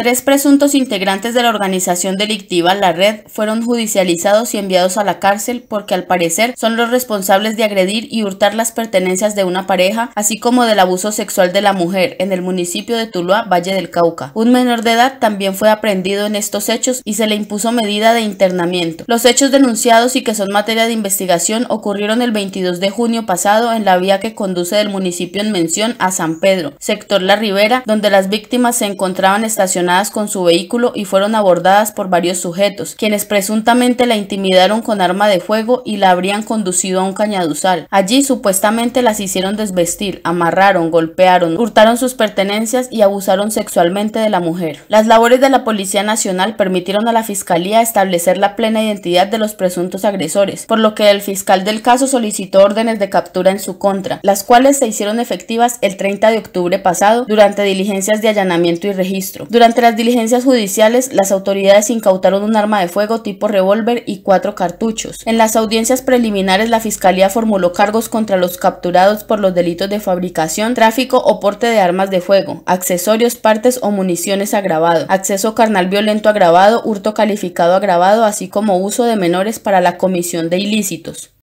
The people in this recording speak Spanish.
Tres presuntos integrantes de la organización delictiva La Red fueron judicializados y enviados a la cárcel porque al parecer son los responsables de agredir y hurtar las pertenencias de una pareja, así como del abuso sexual de la mujer en el municipio de Tuluá, Valle del Cauca. Un menor de edad también fue aprendido en estos hechos y se le impuso medida de internamiento. Los hechos denunciados y que son materia de investigación ocurrieron el 22 de junio pasado en la vía que conduce del municipio en mención a San Pedro, sector La Ribera, donde las víctimas se encontraban estacionadas con su vehículo y fueron abordadas por varios sujetos, quienes presuntamente la intimidaron con arma de fuego y la habrían conducido a un cañaduzal. Allí supuestamente las hicieron desvestir, amarraron, golpearon, hurtaron sus pertenencias y abusaron sexualmente de la mujer. Las labores de la Policía Nacional permitieron a la Fiscalía establecer la plena identidad de los presuntos agresores, por lo que el fiscal del caso solicitó órdenes de captura en su contra, las cuales se hicieron efectivas el 30 de octubre pasado durante diligencias de allanamiento y registro. Durante tras diligencias judiciales, las autoridades incautaron un arma de fuego tipo revólver y cuatro cartuchos. En las audiencias preliminares, la Fiscalía formuló cargos contra los capturados por los delitos de fabricación, tráfico o porte de armas de fuego, accesorios, partes o municiones agravado, acceso carnal violento agravado, hurto calificado agravado, así como uso de menores para la comisión de ilícitos.